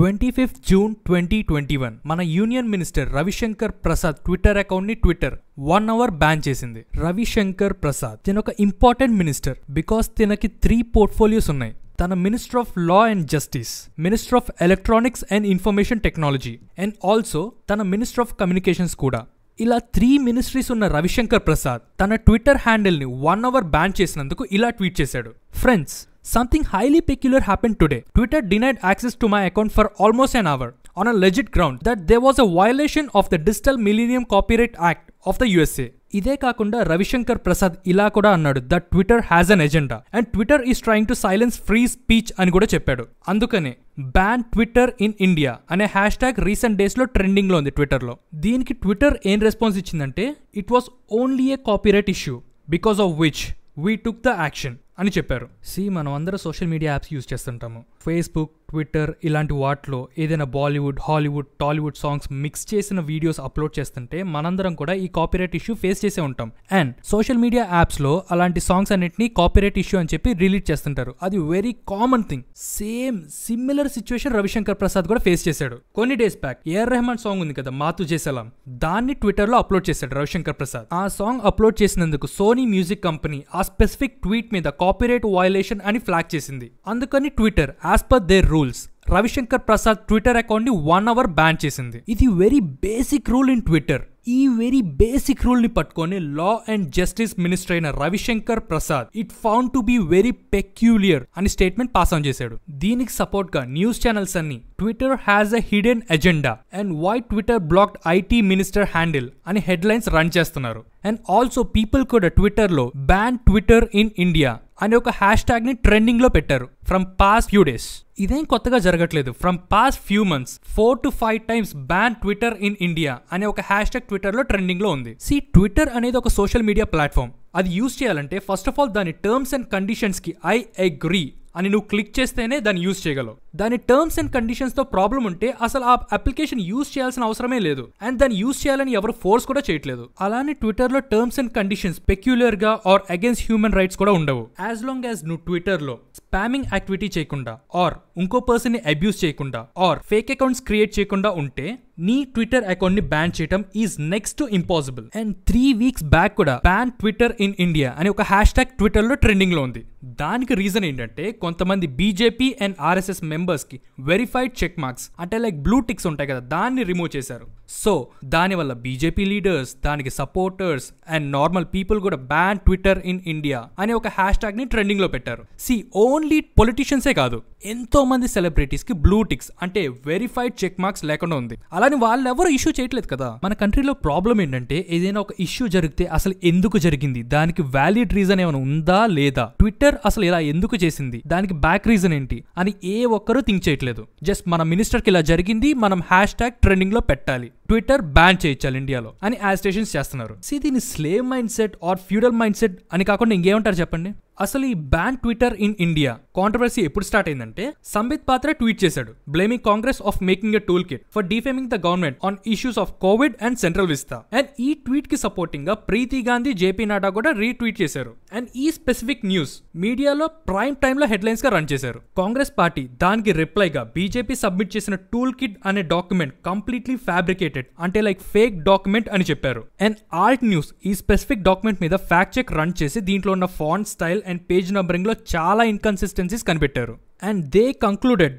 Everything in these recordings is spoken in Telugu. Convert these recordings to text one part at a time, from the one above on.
Twenty fifth June twenty twenty one మన union minister Ravishankar Prasad Twitter అకౌంట్ని ట్విట్టర్ వన్ అవర్ బ్యాన్ చేసింది రవిశంకర్ ప్రసాద్ తిన ఒక ఇంపార్టెంట్ మినిస్టర్ బికాస్ తినకి త్రీ పోర్ట్ఫోలియోస్ ఉన్నాయి తన minister of law and justice minister of electronics and information technology and also తన మినిస్టర్ ఆఫ్ కమ్యూనికేషన్స్ కూడా ఇలా త్రీ మినిస్ట్రీస్ ఉన్న రవిశంకర్ ప్రసాద్ తన ట్విట్టర్ హ్యాండిల్ని వన్ అవర్ బ్యాన్ చేసినందుకు ఇలా ట్వీట్ చేశాడు friends Something highly peculiar happened today. Twitter denied access to my account for almost an hour on a legit ground that there was a violation of the Digital Millennium Copyright Act of the USA. ఇదే కాకుండా రవిశంకర్ ప్రసాద్ ఇలా కూడా అన్నాడు that Twitter has an agenda and Twitter is trying to silence free speech అని కూడా చెప్పాడు అందుకనే బ్యాన్ ట్విట్టర్ ఇన్ ఇండియా అనే హ్యాష్ ట్యాగ్ రీసెంట్ డేస్ లో ట్రెండింగ్ లో ఉంది ట్విట్టర్లో దీనికి ట్విట్టర్ ఏం రెస్పాన్స్ ఇచ్చిందంటే it was only a copyright issue because of which we took the action అని చెప్పారు సి మనం అందరూ సోషల్ మీడియా యాప్స్ యూజ్ చేస్తుంటాము ఫేస్బుక్ ట్విట్టర్ ఇలాంటి వాటిలో ఏదైనా Bollywood Hollywood Tollywood songs mix చేసిన వీడియోస్ అప్లోడ్ చేస్తుంటే మనందరం కూడా ఈ కాపీరైట్ ఇష్యూ ఫేస్ చేసే ఉంటాం అండ్ సోషల్ మీడియా యాప్స్లో అలాంటి సాంగ్స్ అన్నింటినీ కాపీరైట్ ఇష్యూ అని చెప్పి రిలీజ్ చేస్తుంటారు అది very common thing same similar situation Ravishankar Prasad కూడా ఫేస్ చేశాడు కొన్ని days back A R Rahman song ఉంది కదా మాతు చేసేలాం దాన్ని ట్విట్టర్ లో అప్లోడ్ చేశాడు రవిశంకర్ ప్రసాద్ ఆ సాంగ్ అప్లోడ్ చేసినందుకు సోనీ మ్యూజిక్ కంపెనీ ఆ స్పెసిఫిక్ ట్వీట్ మీద కాపీరైట్ వయలేషన్ అని ఫ్లాగ్ చేసింది అందుకని Twitter as per their rule rules Ravishankar Prasad Twitter ని వన్ అవర్ బ్యాన్ చేసింది ఇది very basic rule in Twitter ఈ వెరీ బేసిక్ రూల్ ని పట్టుకొని లా అండ్ జస్టిస్ మినిస్టర్ అయిన Ravishankar Prasad it found to be very peculiar అని స్టేట్మెంట్ పాస్ ఆన్ చేశాడు దీనికి గా న్యూస్ ఛానల్స్ అన్ని Twitter has a hidden agenda and why Twitter blocked IT minister handle అని హెడ్ లైన్స్ రన్ చేస్తున్నారు అండ్ ఆల్సో పీపుల్ కూడా ట్విట్టర్ లో బ్యాన్ ట్విట్టర్ ఇన్ ఇండియా అనే ఒక హ్యాష్ ట్రెండింగ్ ట్రెండింగ్లో పెట్టారు ఫ్రమ్ పాస్ ఫ్యూ డేస్ ఇదేం కొత్తగా జరగట్లేదు from past few months four to five times ban Twitter in India అనే ఒక హ్యాష్ ట్యాగ్ ట్విట్టర్లో ట్రెండింగ్లో ఉంది సి ట్విట్టర్ అనేది ఒక సోషల్ మీడియా ప్లాట్ఫామ్ అది యూజ్ చేయాలంటే ఫస్ట్ ఆఫ్ ఆల్ దాని టర్మ్స్ అండ్ కండిషన్స్కి ఐ అగ్రీ అని నువ్వు క్లిక్ చేస్తేనే దాన్ని యూజ్ చేయగలవు దాని టర్మ్స్ అండ్ కండిషన్స్ తో ప్రాబ్లం ఉంటే అసలు ఆ అప్లికేషన్ యూస్ చేయాల్సిన అవసరమే లేదు అండ్ దాన్ని యూజ్ చేయాలని ఎవరు ఫోర్స్ కూడా చేయట్లేదు అలానే ట్విట్టర్లో టర్మ్స్ అండ్ కండిషన్స్ పెక్యులర్ గా ఆర్ అగేన్స్ట్ హ్యూమన్ రైట్స్ కూడా ఉండవు యాజ్ లాంగ్ యాజ్ నువ్వు ట్విట్టర్లో స్పామింగ్ యాక్టివిటీ చేయకుండా ఆర్ ఇంకో పర్సన్ ని అబ్యూస్ చేయకుండా ఆర్ ఫేక్ అకౌంట్స్ క్రియేట్ చేయకుండా ఉంటే నీ ట్విట్టర్ అకౌంట్ ని బ్యాన్ చేయడం is next to impossible and three weeks back కూడా బ్యాన్ ట్విట్టర్ ఇన్ ఇండియా అని ఒక హ్యాష్ ట్విట్టర్ లో ట్రెండింగ్ లో ఉంది దానికి రీజన్ ఏంటంటే కొంతమంది బీజేపీ అండ్ ఆర్ఎస్ఎస్ మెంబర్స్ కి వెరిఫైడ్ చెక్ మార్క్స్ అంటే లైక్ బ్లూ టిక్స్ ఉంటాయి కదా దాన్ని రిమూవ్ చేశారు సో దానివల్ల బీజేపీ లీడర్స్ దానికి సపోర్టర్స్ అండ్ నార్మల్ పీపుల్ కూడా బ్యాన్ ట్విట్టర్ ఇన్ ఇండియా అనే ఒక హ్యాష్ ట్రెండింగ్ ట్రెండింగ్లో పెట్టారు సి ఓన్లీ పొలిటీషియన్సే కాదు ఎంతో మంది సెలబ్రిటీస్ కి బ్లూ టిక్స్ అంటే వెరిఫైడ్ చెక్ మార్క్స్ లేకుండా ఉంది అలానే వాళ్ళు ఎవరు ఇష్యూ చేయట్లేదు కదా మన కంట్రీలో ప్రాబ్లం ఏంటంటే ఏదైనా ఒక ఇష్యూ జరిగితే అసలు ఎందుకు జరిగింది దానికి వ్యాలిడ్ రీజన్ ఏమైనా ఉందా లేదా ట్విట్టర్ అసలు ఇలా ఎందుకు చేసింది దానికి బ్యాక్ రీజన్ ఏంటి అని ఏ ఒక్క ఒక్కరూ థింక్ చేయట్లేదు జస్ట్ మన మినిస్టర్కి ఇలా జరిగింది మనం హ్యాష్ ట్యాగ్ ట్రెండింగ్లో పెట్టాలి ట్విట్టర్ బ్యాన్ చేయించాలి ఇండియాలో అని యాజిటేషన్స్ చేస్తున్నారు సి దీని slave mindset or feudal mindset అని కాకుండా ఇంకేమంటారు చెప్పండి అసలు ఈ ban Twitter in India controversy ఎప్పుడు స్టార్ట్ అయిందంటే సంబిత్ పాత్ర ట్వీట్ చేశాడు blaming Congress of making a toolkit for defaming the government on issues of Covid and central vista and ఈ ట్వీట్ కి సపోర్టింగ్ గా ప్రీతి గాంధీ జేపీ నాడా కూడా రీట్వీట్ చేశారు అండ్ ఈ స్పెసిఫిక్ న్యూస్ మీడియాలో ప్రైమ్ టైమ్ లో హెడ్లైన్స్ గా రన్ చేశారు కాంగ్రెస్ పార్టీ దానికి రిప్లైగా బీజేపీ సబ్మిట్ చేసిన టూల్ కిట్ అనే డాక్యుమెంట్ కంప్లీట్లీ ఫ్యాబ్రికేటెడ్ అంటే లైక్ ఫేక్ డాక్యుమెంట్ అని చెప్పారు అండ్ ఆర్ట్ న్యూస్ ఈ స్పెసిఫిక్ డాక్యుమెంట్ మీద ఫ్యాక్ చెక్ రన్ చేసి దీంట్లో ఉన్న ఫాంట్ స్టైల్ అండ్ పేజ్ నంబరింగ్లో చాలా ఇన్కన్సిస్టెన్సీస్ కనిపెట్టారు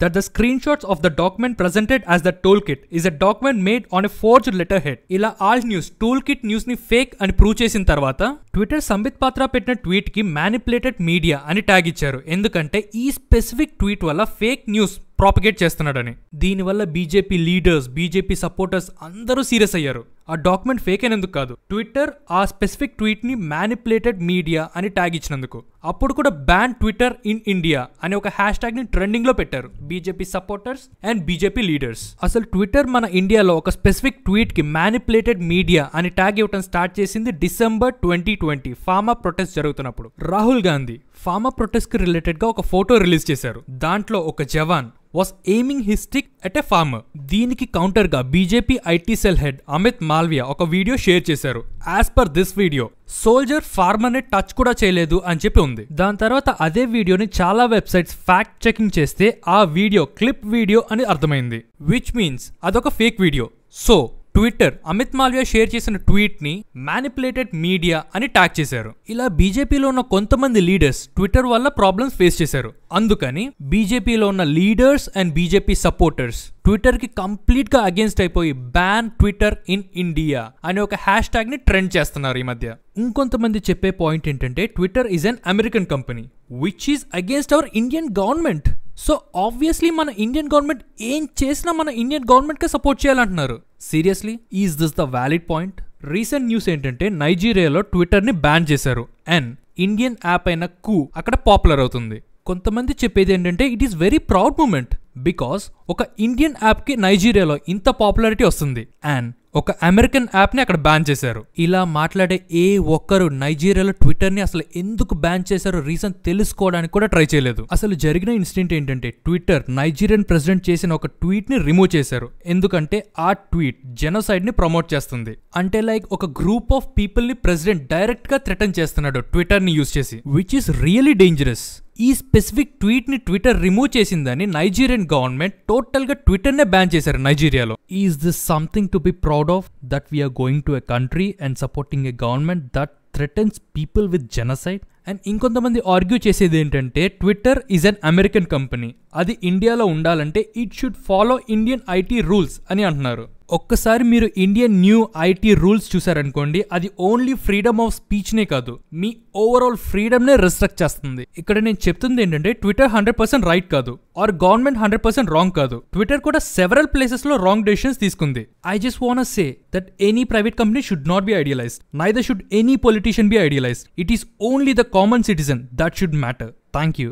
that the screenshots of the document presented as the toolkit toolkit a document made on a forge letterhead ఇలా Alt News toolkit news ని ఫేక్ అని ప్రూవ్ చేసిన తర్వాత ట్విట్టర్ సంబిత్ పాత్ర పెట్టిన ట్వీట్ కి మ్యానిపులేటెడ్ మీడియా అని ట్యాగ్ ఇచ్చారు ఎందుకంటే ఈ స్పెసిఫిక్ ట్వీట్ వల్ల ఫేక్ న్యూస్ ప్రాపగేట్ చేస్తున్నాడని దీనివల్ల బీజేపీ లీడర్స్ బీజేపీ సపోర్టర్స్ అందరూ సీరియస్ అయ్యారు ఆ డాక్యుమెంట్ ఫేక్ అయినందుకు కాదు ట్విట్టర్ ఆ స్పెసిఫిక్ ట్వీట్ ని మ్యానిపులేటెడ్ మీడియా అని ట్యాగ్ ఇచ్చినందుకు అప్పుడు కూడా బ్యాన్ ట్విట్టర్ ఇన్ ఇండియా అనే ఒక హ్యాష్ హ్యాష్ ని ట్రెండింగ్ లో పెట్టారు BJP supporters and BJP leaders అసలు ట్విట్టర్ మన ఇండియాలో ఒక స్పెసిఫిక్ ట్వీట్ కి మ్యానిపులేటెడ్ మీడియా అని ట్యాగ్ ఇవ్వడం స్టార్ట్ చేసింది December twenty twenty farmer protest జరుగుతున్నప్పుడు రాహుల్ గాంధీ ఫార్మా ప్రొటెస్ట్ కి రిలేటెడ్ గా ఒక ఫోటో రిలీజ్ చేశారు దాంట్లో ఒక జవాన్ was aiming his stick at a farmer దీనికి కౌంటర్గా BJP IT cell head Amit Malviya ఒక వీడియో షేర్ చేశారు as per this video soldier ఫార్మర్ని టచ్ కూడా చేయలేదు అని చెప్పి ఉంది దాని తర్వాత అదే వీడియోని చాలా వెబ్సైట్స్ ఫ్యాక్ట్ చెకింగ్ చేస్తే ఆ వీడియో క్లిప్ వీడియో అని అర్థమైంది విచ్ మీన్స్ అదొక fake video so Twitter Amit Malviya share చేసిన ట్వీట్ని మ్యానిపులేటెడ్ మీడియా అని ట్యాగ్ చేశారు ఇలా బీజేపీలో ఉన్న కొంతమంది లీడర్స్ ట్విట్టర్ వల్ల ప్రాబ్లమ్స్ ఫేస్ చేశారు అందుకని బీజేపీలో ఉన్న లీడర్స్ అండ్ బీజేపీ సపోర్టర్స్ ట్విట్టర్కి కంప్లీట్గా అగేన్స్ట్ అయిపోయి బ్యాన్ ట్విట్టర్ ఇన్ ఇండియా అనే ఒక హ్యాష్ ని ట్రెండ్ చేస్తున్నారు ఈ మధ్య ఇంకొంతమంది చెప్పే పాయింట్ ఏంటంటే Twitter is an American company which is against our Indian government so obviously మన ఇండియన్ గవర్నమెంట్ ఏం చేసినా మన ఇండియన్ గవర్నమెంట్కే సపోర్ట్ చేయాలంటున్నారు seriously is this the valid point recent news ఏంటంటే నైజీరియాలో ట్విట్టర్ని బ్యాన్ చేశారు అండ్ ఇండియన్ యాప్ అయిన కూ అక్కడ పాపులర్ అవుతుంది కొంతమంది చెప్పేది ఏంటంటే it is very proud moment because ఒక ఇండియన్ యాప్కి నైజీరియాలో ఇంత పాపులారిటీ వస్తుంది అండ్ ఒక అమెరికన్ యాప్ని అక్కడ బ్యాన్ చేశారు ఇలా మాట్లాడే ఏ ఒక్కరు నైజీరియాలో ట్విట్టర్ని అసలు ఎందుకు బ్యాన్ చేశారో రీజన్ తెలుసుకోవడానికి కూడా ట్రై చేయలేదు అసలు జరిగిన ఇన్సిడెంట్ ఏంటంటే ట్విట్టర్ నైజీరియన్ ప్రెసిడెంట్ చేసిన ఒక ట్వీట్ని రిమూవ్ చేశారు ఎందుకంటే ఆ ట్వీట్ జెనోసైడ్ని ప్రమోట్ చేస్తుంది అంటే లైక్ ఒక గ్రూప్ ఆఫ్ పీపుల్ని ప్రెసిడెంట్ డైరెక్ట్గా థ్రెటన్ చేస్తున్నాడు ట్విట్టర్ని యూజ్ చేసి విచ్ ఈస్ రియలీ డేంజరస్ ఈ స్పెసిఫిక్ ట్వీట్ని ట్విట్టర్ రిమూవ్ చేసిందని నైజీరియన్ గవర్నమెంట్ టోటల్గా ట్విట్టర్నే బ్యాన్ చేశారు నైజీరియాలో is this something to be proud of that we're going to a country and supporting a government that threatens people with genocide and ఇంకొంతమంది ఆర్గ్యూ చేసేది ఏంటంటే Twitter is an American company అది ఇండియాలో ఉండాలంటే it should follow Indian IT rules అని అంటున్నారు ఒక్కసారి మీరు ఇండియన్ న్యూ ఐటీ రూల్స్ చూసారనుకోండి అది ఓన్లీ ఫ్రీడమ్ ఆఫ్ స్పీచ్నే కాదు మీ ఓవరాల్ ఫ్రీడమ్నే రిస్ట్రక్ట్ చేస్తుంది ఇక్కడ నేను చెప్తుంది ఏంటంటే ట్విట్టర్ హండ్రెడ్ పర్సెంట్ రైట్ కాదు or government hundred percent wrong కాదు ట్విట్టర్ కూడా సెవెరల్ ప్లేసెస్లో రాంగ్ డెసిషన్స్ తీసుకుంది I just wanna say that any private company should not be idealize neither should any politician be idealize it is only the common citizen that should matter thank you